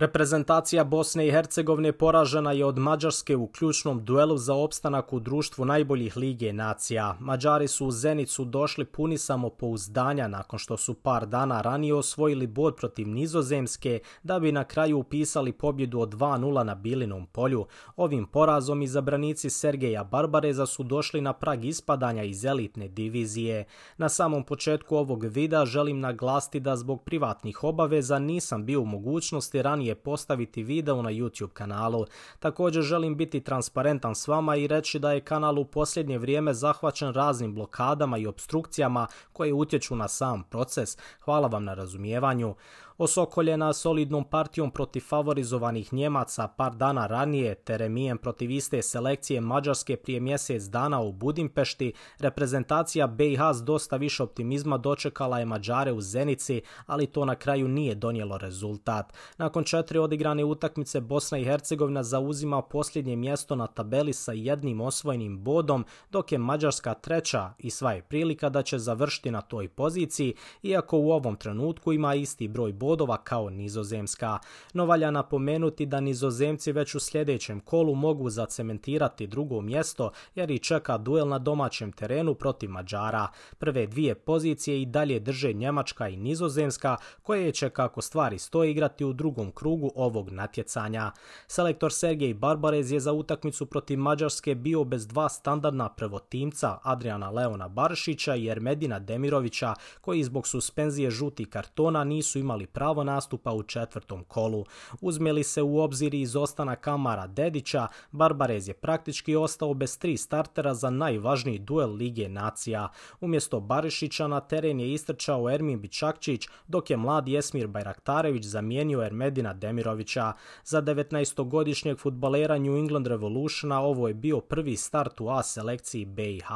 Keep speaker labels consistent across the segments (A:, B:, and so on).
A: Reprezentacija Bosne i Hercegovine poražena je od Mađarske u ključnom duelu za opstanak u društvu najboljih lige nacija. Mađari su u Zenicu došli puni samopouzdanja nakon što su par dana ranije osvojili bod protiv Nizozemske da bi na kraju upisali pobjedu od 2-0 na Bilinom polju. Ovim porazom izabranici Sergeja Barbareza su došli na prag ispadanja iz elitne divizije. Na samom početku ovog videa želim naglasiti da zbog privatnih obaveza nisam bio u mogućnosti ranije je postaviti video na YouTube kanalu. Također želim biti transparentan s vama i reći da je kanal u posljednje vrijeme zahvaćen raznim blokadama i obstrukcijama koje utječu na sam proces. Hvala vam na razumijevanju osokoljena solidnom partijom protiv favorizovanih Njemaca par dana ranije teremijem protiv iste selekcije Mađarske prije mjesec dana u Budimpešti, reprezentacija BiH s dosta više optimizma dočekala je Mađare u Zenici, ali to na kraju nije donijelo rezultat. Nakon četiri odigrane utakmice Bosna i Hercegovina zauzima posljednje mjesto na tabeli sa jednim osvojenim bodom, dok je Mađarska treća i sva je prilika da će završiti na toj poziciji, iako u ovom trenutku ima isti broj bodova bodova kao Nizozemska, no valja napomenuti da Nizozemci već u sljedećem kolu mogu zacementirati drugo mjesto jer i čeka duel na domaćem terenu protiv Mađara. Prve dvije pozicije i dalje drže Njemačka i Nizozemska koje će kako stvari stoje igrati u drugom krugu ovog natjecanja. Selektor Sergej Barbarez je za utakmicu protiv Mađarske bio bez dva standardna prvotimca Adriana Leona Baršića i Ermedina Demirovića koji zbog suspenzije žuti kartona nisu imali pravo nastupa u četvrtom kolu. Uzmeli se u obzir izostanak Kamara Dedića, Barbarez je praktički ostao bez tri startera za najvažniji duel Lige Nacija. Umjesto Barišića na teren je istrčao Ermin Bičakčić, dok je mladi Esmir Bajraktarević zamijenio Ermedina Demirovića. Za 19-godišnjeg futbalera New England Revolutiona ovo je bio prvi start u A selekciji BiH.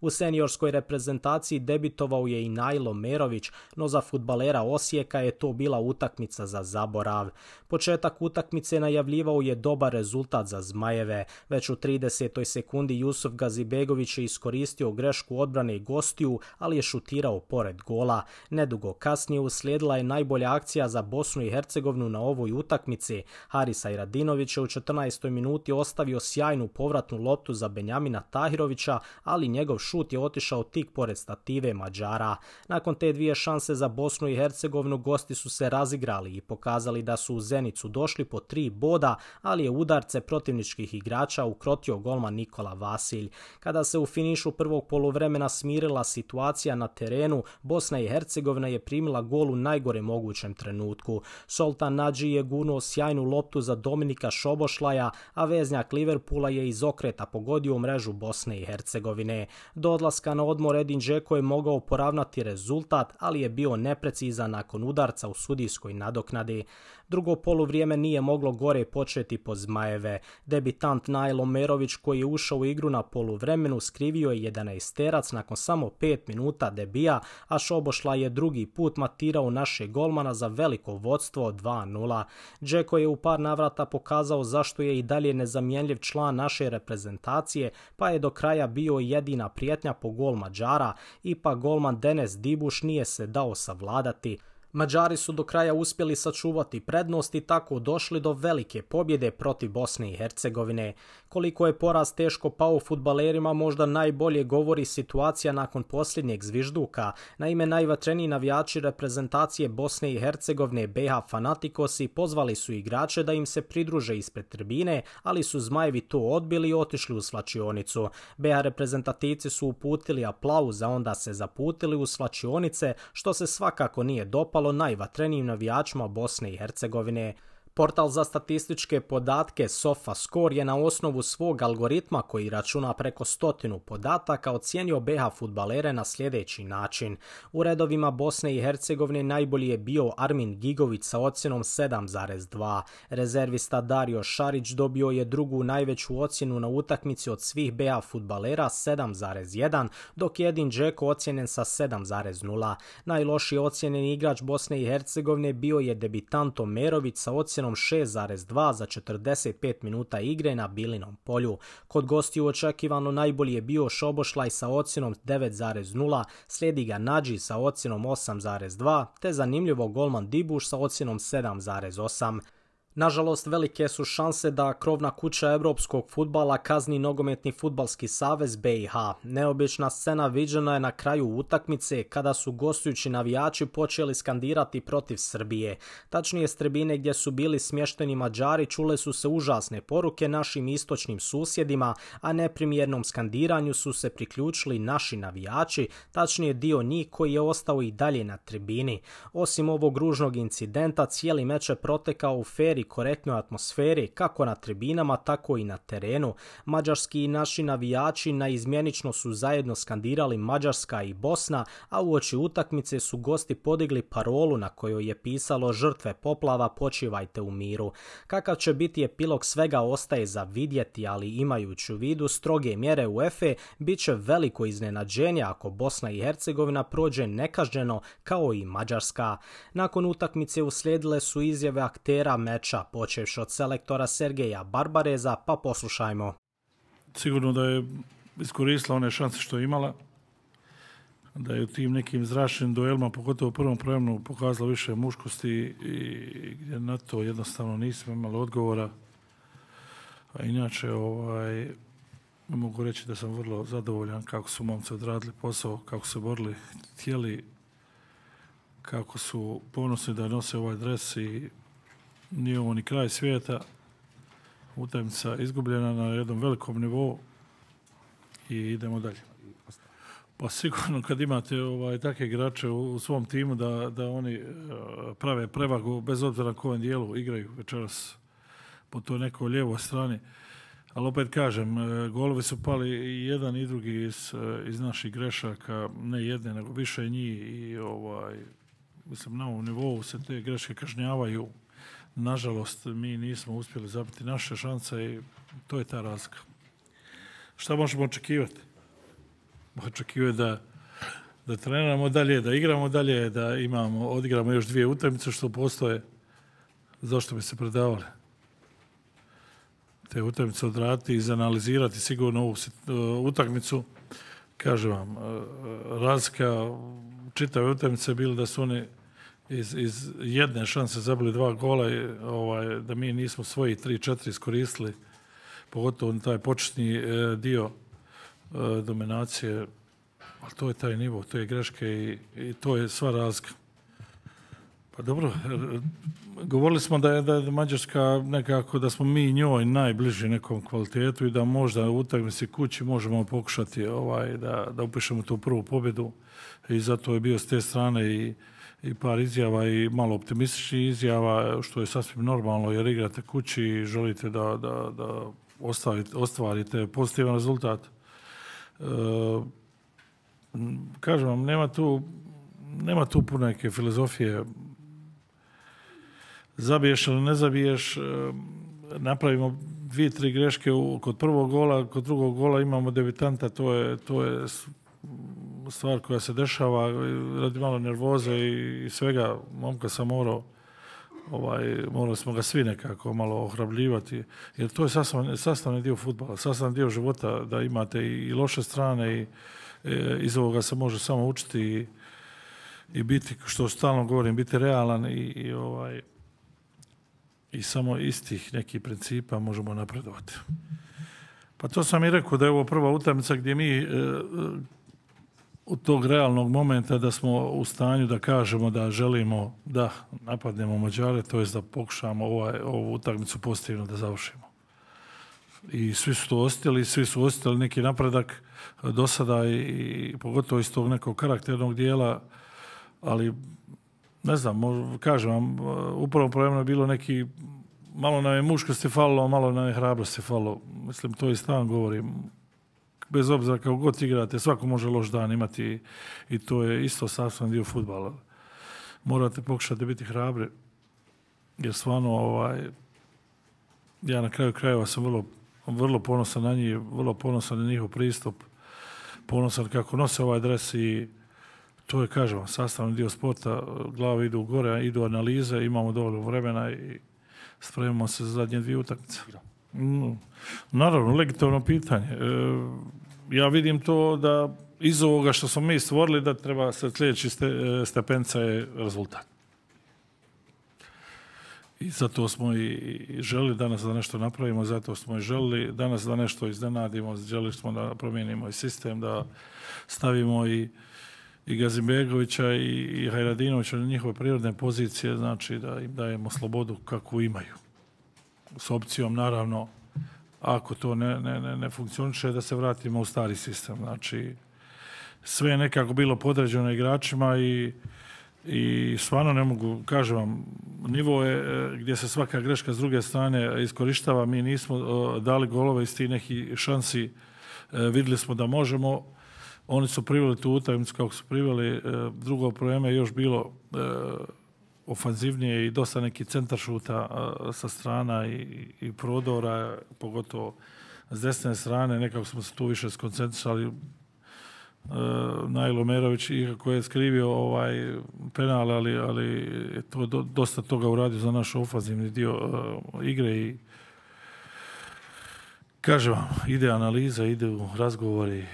A: U seniorskoj reprezentaciji debitovao je i Najlo Merović, no za futbalera Osijeka je to bilo bila utakmica za zaborav. Početak utakmice najavljivao je dobar rezultat za Zmajeve. Već u 30. sekundi Jusuf Gazibegović je iskoristio grešku odbrane i gostiju, ali je šutirao pored gola. Nedugo kasnije uslijedila je najbolja akcija za Bosnu i Hercegovnu na ovoj utakmici. Harisa Radinović je u 14. minuti ostavio sjajnu povratnu loptu za Benjamina Tahirovića, ali njegov šut je otišao tik pored stative Mađara. Nakon te dvije šanse za Bosnu i Hercegovinu gosti su se razigrali i pokazali da su u Zenicu došli po tri boda, ali je udarce protivničkih igrača ukrotio golma Nikola Vasilj. Kada se u finišu prvog poluvremena smirila situacija na terenu, Bosna i Hercegovina je primila gol u najgore mogućem trenutku. Soltan Nadži je gunuo sjajnu loptu za Dominika Šobošlaja, a veznjak Liverpoola je iz okreta pogodio u mrežu Bosne i Hercegovine. Do odlaska na odmor Edin Džeko je mogao poravnati rezultat, ali je bio neprecizan nakon udarca u sudijskoj nadoknadi. Drugo poluvrijeme nije moglo gore početi po Zmajeve. Debitant Najlo Merović koji je ušao u igru na poluvremenu skrivio je 11 terac nakon samo 5 minuta debija, a Šobošla je drugi put matirao naše golmana za veliko vodstvo 2-0. Džeko je u par navrata pokazao zašto je i dalje nezamjenljiv član naše reprezentacije, pa je do kraja bio jedina prijetnja po gol Mađara, ipak golman Denes Dibuš nije se dao savladati. Mađari su do kraja uspjeli sačuvati prednost i tako došli do velike pobjede protiv Bosne i Hercegovine koliko je poraz teško pao futbalerima možda najbolje govori situacija nakon posljednjeg zvižduka. Naime, najvatreniji navijači reprezentacije Bosne i Hercegovine BH Fanatikosi pozvali su igrače da im se pridruže ispred tribine, ali su zmajevi to odbili i otišli u Svlačionicu. BH reprezentativci su uputili aplauz, a onda se zaputili u Svlačionice, što se svakako nije dopalo najvatrenijim navijačima Bosne i Hercegovine. Portal za statističke podatke SofaScore je na osnovu svog algoritma koji računa preko stotinu podataka ocijenio BH futbalere na sljedeći način. U redovima Bosne i Hercegovine najbolji je bio Armin Gigović sa ocjenom 7,2. Rezervista Dario Šarić dobio je drugu najveću ocjenu na utakmici od svih BH futbalera 7,1, dok je Edin Džeko ocjenen sa 7,0. Najloši ocjenjen igrač Bosne i Hercegovine bio je debitanto Omerović sa ocjenom ocjenom 6,2 za 45 minuta igre na Bilinom polju. Kod gostiju očekivano najbolji je bio Šobošlaj sa ocjenom 9,0, slijedi ga Nađi sa ocjenom 8,2 te zanimljivo golman Dibuš sa ocjenom 7,8. Nažalost, velike su šanse da krovna kuća europskog futbala kazni nogometni futbalski savez BiH. Neobična scena viđena je na kraju utakmice kada su gostujući navijači počeli skandirati protiv Srbije. Tačnije s tribine gdje su bili smješteni Mađari čule su se užasne poruke našim istočnim susjedima, a neprimjernom skandiranju su se priključili naši navijači, tačnije dio njih koji je ostao i dalje na tribini. Osim ovog ružnog incidenta, cijeli meč je protekao u feri korektnoj atmosferi kako na tribinama tako i na terenu. Mađarski i naši navijači naizmjenično su zajedno skandirali Mađarska i Bosna, a u oči utakmice su gosti podigli parolu na kojoj je pisalo žrtve poplava počivajte u miru. Kakav će biti epilog svega ostaje za vidjeti, ali imajući u vidu stroge mjere efe, bit će veliko iznenađenje ako Bosna i Hercegovina prođe nekažnjeno kao i Mađarska. Nakon utakmice uslijedile su izjave aktera meča igrača, počevši od selektora Sergeja Barbareza, pa poslušajmo.
B: Sigurno da je iskoristila one šanse što je imala, da je u tim nekim zračnim duelima, pogotovo u prvom problemu, pokazala više muškosti i gdje na to jednostavno nismo imali odgovora. A inače, ovaj, mogu reći da sam vrlo zadovoljan kako su momci odradili posao, kako su borili, tijeli, kako su ponosni da nose ovaj dres i nije ovo ni kraj svijeta. Utajmica izgubljena na jednom velikom nivou i idemo dalje. Pa sigurno kad imate ovaj, takve igrače u, svom timu da, oni e, prave prevagu, bez obzira na kojem dijelu igraju večeras po toj nekoj lijevoj strani, ali opet kažem, e, golovi su pali i jedan i drugi e, iz, naših grešaka, ne jedne, nego više njih i ovaj, mislim, na ovom nivou se te greške kažnjavaju Nažalost, mi nismo uspjeli zabiti naše šanse i to je ta razlika. Šta možemo očekivati? Očekivati da, da treniramo dalje, da igramo dalje, da imamo, odigramo još dvije utakmice što postoje. Zašto bi se predavali? Te utakmice i izanalizirati sigurno ovu e, utakmicu. Kažem vam, e, e, razlika čitave utakmice je bilo da su oni iz, iz jedne šanse zabili dva gola, ovaj, da mi nismo svoji tri, četiri iskoristili, pogotovo taj početni e, dio e, dominacije, ali to je taj nivo, to je greške i, i to je sva razlika. Pa dobro, e, govorili smo da je, da Mađarska nekako, da smo mi njoj najbliži nekom kvalitetu i da možda u utakmici kući možemo pokušati ovaj, da, da upišemo tu prvu pobjedu i zato je bio s te strane i i par izjava i malo optimističnih izjava, što je sasvim normalno jer igrate kući i želite da, da, da ostvarite pozitivan rezultat. E, kažem vam, nema tu, nema tu puno neke filozofije. Zabiješ ili ne zabiješ, e, napravimo dvije, tri greške kod prvog gola, kod drugog gola imamo debitanta, to je, to je stvar koja se dešava radi malo nervoze i svega. Momka sam morao ovaj, morali smo ga svi nekako malo ohrabljivati, jer to je sastavni, dio futbala, sastavni dio života, da imate i loše strane i e, iz ovoga se može samo učiti i, biti, što stalno govorim, biti realan i, ovaj, i samo istih nekih principa možemo napredovati. Pa to sam i rekao da je ovo prva utakmica gdje mi e, od tog realnog momenta da smo u stanju da kažemo da želimo da napadnemo Mađare, to je da pokušamo ovaj, ovu utakmicu pozitivno da završimo. I svi su to ostali, svi su ostali neki napredak do sada i, pogotovo iz tog nekog karakternog dijela, ali ne znam, kažem vam, upravo problemno je bilo neki, malo nam je muškosti falilo, malo nam je hrabrosti falilo. Mislim, to i stan govorim bez obzira kako god igrate, svako može loš dan imati i to je isto sastavni dio futbala. Morate pokušati biti hrabri, jer stvarno ovaj, ja na kraju krajeva sam vrlo, vrlo ponosan na njih, vrlo ponosan na njihov pristup, ponosan kako nose ovaj dres i to je, kažem sastavni dio sporta, glave idu gore, idu analize, imamo dovoljno vremena i spremimo se za zadnje dvije utakmice. Mm. Naravno, legitimno pitanje. E, ja vidim to da iz ovoga što smo mi stvorili da treba se sljedeći ste, e, stepenca je rezultat. I zato smo i želi danas da nešto napravimo, zato smo i želi danas da nešto iznenadimo, želi smo da promijenimo i sistem, da stavimo i, i Gazimbegovića i, i Hajradinovića na njihove prirodne pozicije, znači da im dajemo slobodu kakvu imaju s opcijom naravno ako to ne, ne, da se vratimo u stari sistem. Znači sve je nekako bilo podređeno igračima i i stvarno ne mogu, kažem vam, nivo je e, gdje se svaka greška s druge strane iskorištava, mi nismo e, dali golove iz tih nekih šansi, e, vidjeli smo da možemo, oni su priveli tu utakmicu kako su priveli, drugo probleme je još bilo ofanzivnije i dosta neki centar šuta sa strana i, prodora, pogotovo s desne strane, nekako smo se tu više skoncentrisali. E, Najlo Merović, je skrivio ovaj penal, ali, ali je to, dosta toga uradio za naš ofanzivni dio e, igre i kažem vam, ide analiza, ide u razgovori, e,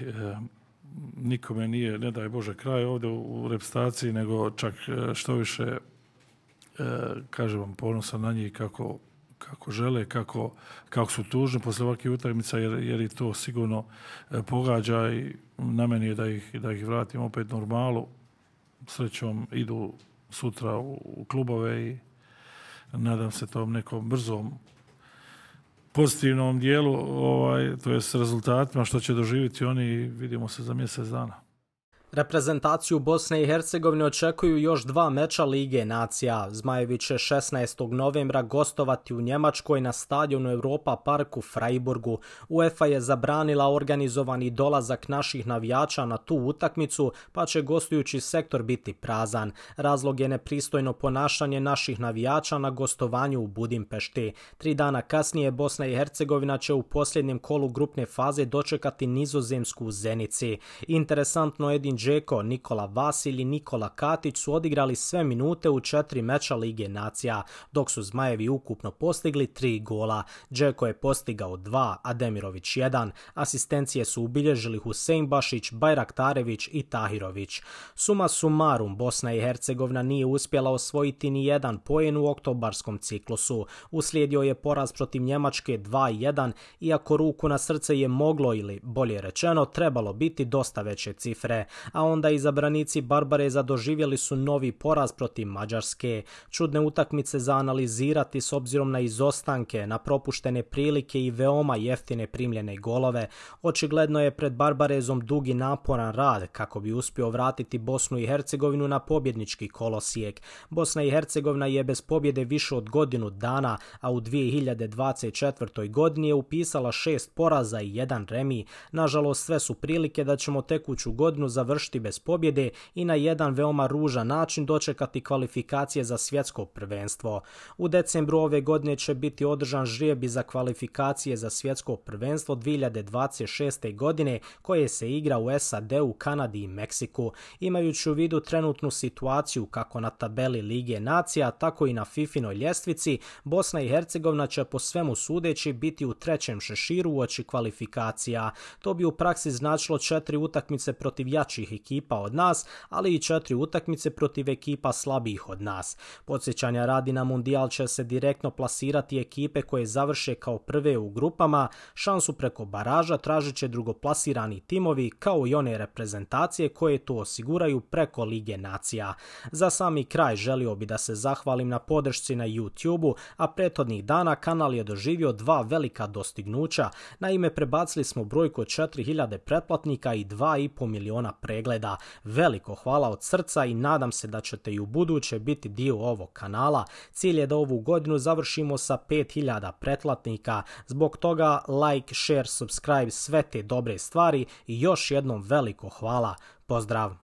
B: nikome nije, ne daj Bože, kraj ovdje u repstaciji, nego čak e, što više E, kažem vam, ponosan na njih kako, kako žele, kako, kako su tužni poslije ovakvih utakmica, jer, jer i to sigurno e, pogađa i na meni je da ih, da ih vratim opet normalu. Srećom idu sutra u, klubove i nadam se tom nekom brzom pozitivnom dijelu, ovaj, to jest rezultatima što će doživjeti oni, vidimo se za mjesec dana.
A: Reprezentaciju Bosne i Hercegovine očekuju još dva meča Lige Nacija. Zmajevi će 16. novembra gostovati u Njemačkoj na stadionu Europa Parku u Freiburgu. UEFA je zabranila organizovani dolazak naših navijača na tu utakmicu, pa će gostujući sektor biti prazan. Razlog je nepristojno ponašanje naših navijača na gostovanju u Budimpešti. Tri dana kasnije Bosna i Hercegovina će u posljednjem kolu grupne faze dočekati nizozemsku u Zenici. Interesantno Edin Džeko, Nikola Vasilj i Nikola Katić su odigrali sve minute u četiri meča Lige Nacija, dok su Zmajevi ukupno postigli tri gola. Džeko je postigao dva, a Demirović jedan. Asistencije su ubilježili Husein Bašić, Bajraktarević i Tahirović. Suma sumarum, Bosna i Hercegovina nije uspjela osvojiti ni jedan poen u oktobarskom ciklusu. Uslijedio je poraz protiv Njemačke 2-1, iako ruku na srce je moglo ili, bolje rečeno, trebalo biti dosta veće cifre, a onda izabranici Barbareza doživjeli su novi poraz protiv Mađarske. Čudne utakmice za analizirati s obzirom na izostanke, na propuštene prilike i veoma jeftine primljene golove. Očigledno je pred Barbarezom dugi naporan rad kako bi uspio vratiti Bosnu i Hercegovinu na pobjednički kolosijek. Bosna i Hercegovina je bez pobjede više od godinu dana, a u 2024. godini je upisala šest poraza i jedan remi. Nažalost, sve su prilike da ćemo tekuću godinu završiti završiti bez pobjede i na jedan veoma ružan način dočekati kvalifikacije za svjetsko prvenstvo. U decembru ove godine će biti održan žrijebi za kvalifikacije za svjetsko prvenstvo 2026. godine koje se igra u SAD-u, Kanadi i Meksiku. Imajući u vidu trenutnu situaciju kako na tabeli Lige nacija, tako i na Fifinoj ljestvici, Bosna i Hercegovina će po svemu sudeći biti u trećem šeširu u oči kvalifikacija. To bi u praksi značilo četiri utakmice protiv jačih ekipa od nas, ali i četiri utakmice protiv ekipa slabijih od nas. Podsjećanja radi na Mundial će se direktno plasirati ekipe koje završe kao prve u grupama, šansu preko baraža tražit će drugoplasirani timovi kao i one reprezentacije koje to osiguraju preko Lige Nacija. Za sami kraj želio bi da se zahvalim na podršci na YouTube-u, a prethodnih dana kanal je doživio dva velika dostignuća. Naime, prebacili smo brojku od 4000 pretplatnika i 2,5 miliona pre pregleda. Veliko hvala od srca i nadam se da ćete i u buduće biti dio ovog kanala. Cilj je da ovu godinu završimo sa 5000 pretplatnika. Zbog toga like, share, subscribe, sve te dobre stvari i još jednom veliko hvala. Pozdrav!